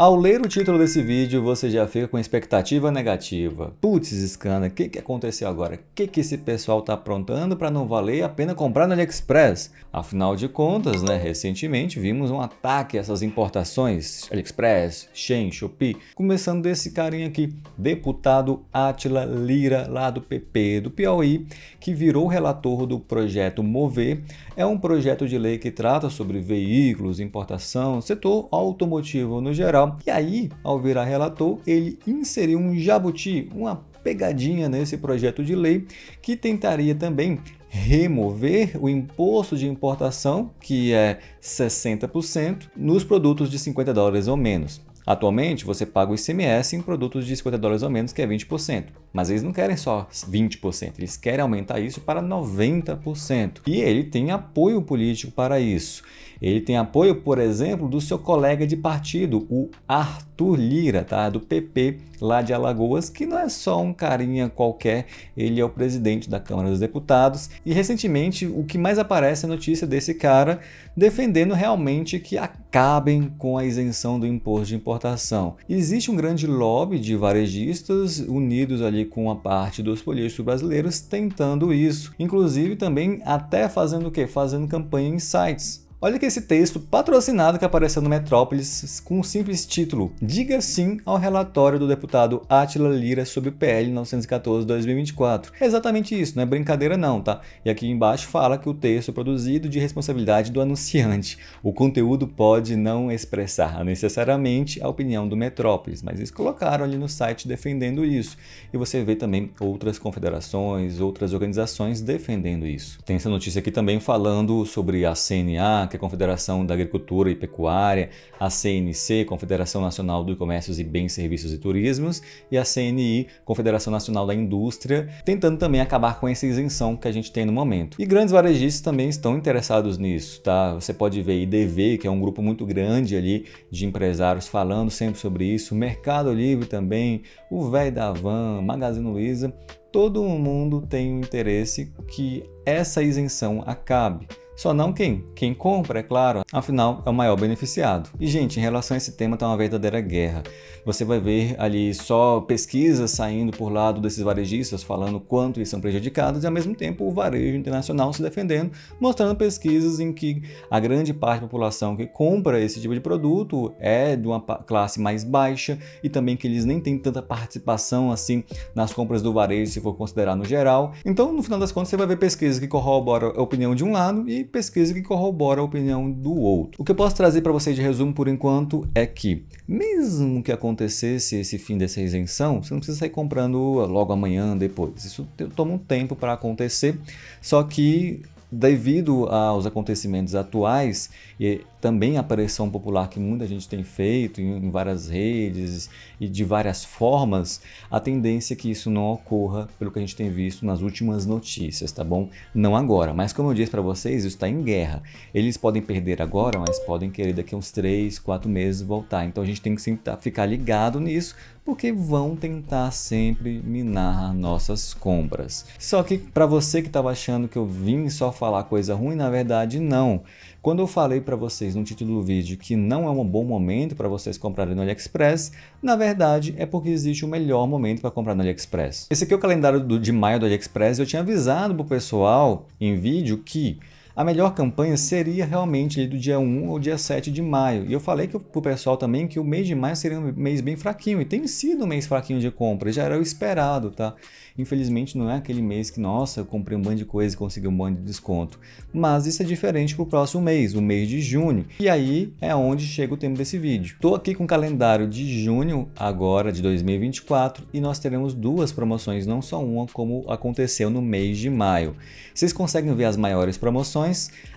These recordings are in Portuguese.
Ao ler o título desse vídeo, você já fica com expectativa negativa. Putz, Scana, o que, que aconteceu agora? O que, que esse pessoal está aprontando para não valer a pena comprar no AliExpress? Afinal de contas, né, recentemente vimos um ataque a essas importações, AliExpress, Shen, Shopee, começando desse carinha aqui, deputado Atila Lira, lá do PP do Piauí, que virou relator do projeto Mover. É um projeto de lei que trata sobre veículos, importação, setor automotivo no geral, e aí, ao virar relatou, ele inseriu um jabuti, uma pegadinha nesse projeto de lei que tentaria também remover o imposto de importação, que é 60%, nos produtos de 50 dólares ou menos. Atualmente, você paga o ICMS em produtos de 50 dólares ou menos, que é 20%. Mas eles não querem só 20%, eles querem aumentar isso para 90%. E ele tem apoio político para isso. Ele tem apoio, por exemplo, do seu colega de partido, o Arthur Lira, tá? do PP lá de Alagoas, que não é só um carinha qualquer, ele é o presidente da Câmara dos Deputados. E recentemente, o que mais aparece é a notícia desse cara defendendo realmente que acabem com a isenção do imposto de importação. Existe um grande lobby de varejistas unidos ali ali com uma parte dos políticos brasileiros tentando isso, inclusive também até fazendo o que? Fazendo campanha em sites. Olha que esse texto patrocinado que apareceu no Metrópolis com um simples título Diga sim ao relatório do deputado Atila Lira sobre o PL 914-2024. É exatamente isso, não é brincadeira não, tá? E aqui embaixo fala que o texto é produzido de responsabilidade do anunciante. O conteúdo pode não expressar necessariamente a opinião do Metrópolis, mas eles colocaram ali no site defendendo isso. E você vê também outras confederações, outras organizações defendendo isso. Tem essa notícia aqui também falando sobre a CNA, é a Confederação da Agricultura e Pecuária, a CNC, Confederação Nacional do Comércio e Bens, Serviços e Turismos, e a CNI, Confederação Nacional da Indústria, tentando também acabar com essa isenção que a gente tem no momento. E grandes varejistas também estão interessados nisso, tá? Você pode ver IDV, que é um grupo muito grande ali de empresários falando sempre sobre isso, Mercado Livre também, o Velho da Van, Magazine Luiza, todo mundo tem o um interesse que essa isenção acabe. Só não quem? Quem compra, é claro, afinal é o maior beneficiado. E gente, em relação a esse tema tá uma verdadeira guerra. Você vai ver ali só pesquisas saindo por lado desses varejistas falando quanto eles são prejudicados e ao mesmo tempo o varejo internacional se defendendo, mostrando pesquisas em que a grande parte da população que compra esse tipo de produto é de uma classe mais baixa e também que eles nem têm tanta participação assim nas compras do varejo, se for considerar no geral. Então, no final das contas, você vai ver pesquisas que corroboram a opinião de um lado e pesquisa que corrobora a opinião do outro. O que eu posso trazer para vocês de resumo por enquanto é que, mesmo que acontecesse esse fim dessa isenção, você não precisa sair comprando logo amanhã, depois. Isso toma um tempo para acontecer, só que Devido aos acontecimentos atuais e também a pressão popular que muita gente tem feito em várias redes e de várias formas, a tendência é que isso não ocorra, pelo que a gente tem visto nas últimas notícias, tá bom? Não agora, mas como eu disse para vocês, isso está em guerra. Eles podem perder agora, mas podem querer daqui a uns 3, 4 meses voltar. Então a gente tem que sempre ficar ligado nisso porque vão tentar sempre minar nossas compras. Só que para você que estava achando que eu vim só falar coisa ruim, na verdade não. Quando eu falei para vocês no título do vídeo que não é um bom momento para vocês comprarem no AliExpress, na verdade é porque existe o um melhor momento para comprar no AliExpress. Esse aqui é o calendário do, de maio do AliExpress, eu tinha avisado pro pessoal em vídeo que a melhor campanha seria realmente do dia 1 ou dia 7 de maio. E eu falei que pro pessoal também que o mês de maio seria um mês bem fraquinho, e tem sido um mês fraquinho de compra, já era o esperado, tá? Infelizmente não é aquele mês que, nossa, eu comprei um bando de coisa e consegui um bando de desconto. Mas isso é diferente pro próximo mês, o mês de junho. E aí é onde chega o tempo desse vídeo. Tô aqui com o calendário de junho agora de 2024 e nós teremos duas promoções, não só uma como aconteceu no mês de maio. Vocês conseguem ver as maiores promoções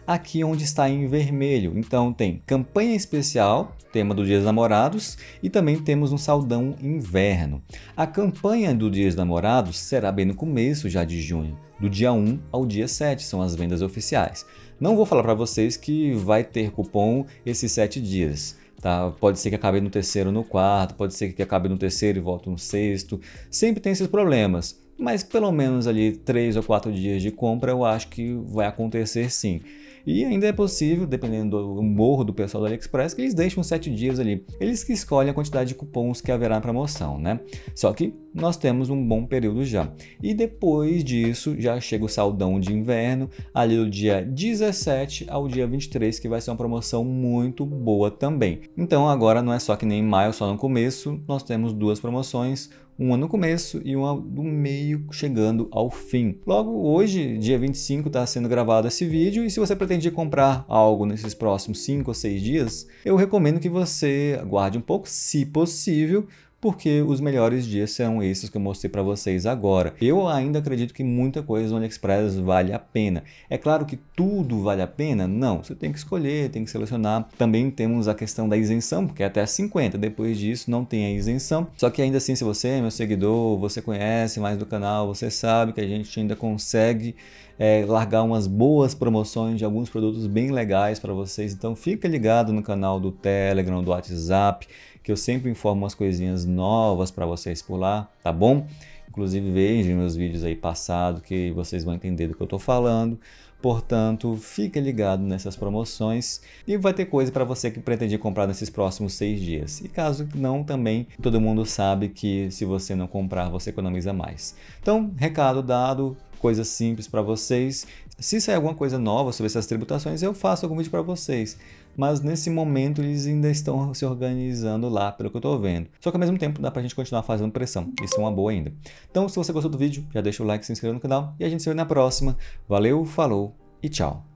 aqui onde está em vermelho. Então tem campanha especial, tema do Dia dos Namorados, e também temos um saldão inverno. A campanha do Dia dos Namorados será bem no começo já de junho, do dia 1 ao dia 7 são as vendas oficiais. Não vou falar para vocês que vai ter cupom esses 7 dias. Tá? Pode ser que acabe no terceiro no quarto, pode ser que acabe no terceiro e volte no sexto. Sempre tem esses problemas mas pelo menos ali três ou quatro dias de compra eu acho que vai acontecer sim. E ainda é possível, dependendo do morro do pessoal do AliExpress, que eles deixam 7 dias ali. Eles que escolhem a quantidade de cupons que haverá na promoção, né? Só que nós temos um bom período já. E depois disso, já chega o saldão de inverno, ali do dia 17 ao dia 23, que vai ser uma promoção muito boa também. Então agora não é só que nem em maio, só no começo, nós temos duas promoções, uma no começo e uma do meio chegando ao fim. Logo hoje, dia 25, está sendo gravado esse vídeo e se você pretende pretende comprar algo nesses próximos 5 ou 6 dias, eu recomendo que você aguarde um pouco, se possível, porque os melhores dias serão esses que eu mostrei para vocês agora. Eu ainda acredito que muita coisa no AliExpress vale a pena. É claro que tudo vale a pena? Não, você tem que escolher, tem que selecionar. Também temos a questão da isenção, porque é até 50, depois disso não tem a isenção. Só que ainda assim, se você é meu seguidor, você conhece mais do canal, você sabe que a gente ainda consegue é, largar umas boas promoções de alguns produtos bem legais para vocês. Então fica ligado no canal do Telegram, do WhatsApp, que eu sempre informo umas coisinhas novas para vocês por lá, tá bom? Inclusive vejam meus vídeos aí passados que vocês vão entender do que eu estou falando. Portanto, fique ligado nessas promoções e vai ter coisa para você que pretende comprar nesses próximos seis dias. E caso não, também todo mundo sabe que se você não comprar, você economiza mais. Então, recado dado, coisas simples para vocês. Se sair alguma coisa nova sobre essas tributações, eu faço algum vídeo para vocês. Mas nesse momento eles ainda estão se organizando lá, pelo que eu estou vendo. Só que ao mesmo tempo dá para a gente continuar fazendo pressão. Isso é uma boa ainda. Então, se você gostou do vídeo, já deixa o like, se inscreva no canal e a gente se vê na próxima. Valeu, falou e tchau.